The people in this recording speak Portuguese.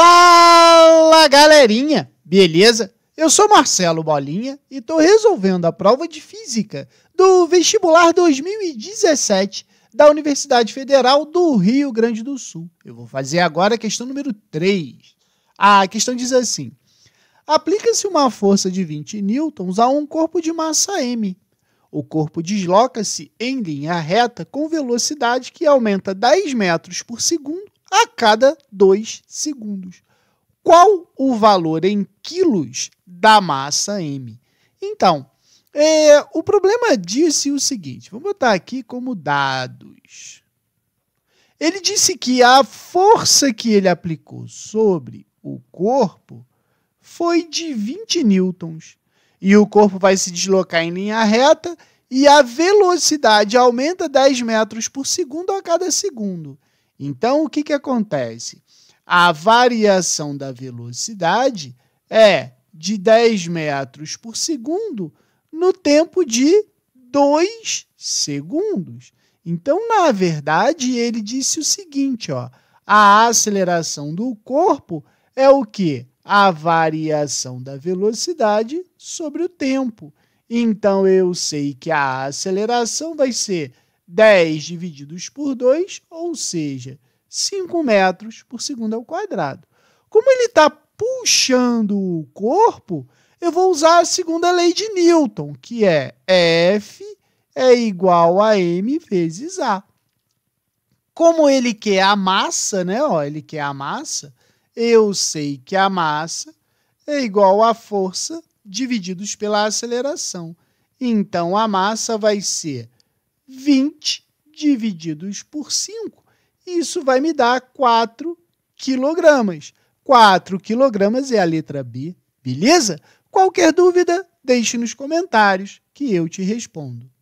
Fala galerinha, beleza? Eu sou Marcelo Bolinha e estou resolvendo a prova de física do vestibular 2017 da Universidade Federal do Rio Grande do Sul. Eu vou fazer agora a questão número 3. A questão diz assim: aplica-se uma força de 20 newtons a um corpo de massa m. O corpo desloca-se em linha reta com velocidade que aumenta 10 metros por segundo a cada 2 segundos. Qual o valor em quilos da massa M? Então, é, o problema disse é o seguinte: Vou botar aqui como dados. Ele disse que a força que ele aplicou sobre o corpo foi de 20 newtons. E o corpo vai se deslocar em linha reta e a velocidade aumenta 10 metros por segundo a cada segundo. Então, o que, que acontece? A variação da velocidade é de 10 metros por segundo no tempo de 2 segundos. Então, na verdade, ele disse o seguinte, ó, a aceleração do corpo é o que? A variação da velocidade sobre o tempo. Então, eu sei que a aceleração vai ser 10 divididos por 2, ou seja, 5 metros por segundo ao quadrado. Como ele está puxando o corpo, eu vou usar a segunda lei de Newton, que é F é igual a M vezes A. Como ele quer a massa, né? Ó, ele quer a massa. Eu sei que a massa é igual a força divididos pela aceleração. Então a massa vai ser 20 divididos por 5, isso vai me dar 4 quilogramas. 4 quilogramas é a letra B, beleza? Qualquer dúvida, deixe nos comentários que eu te respondo.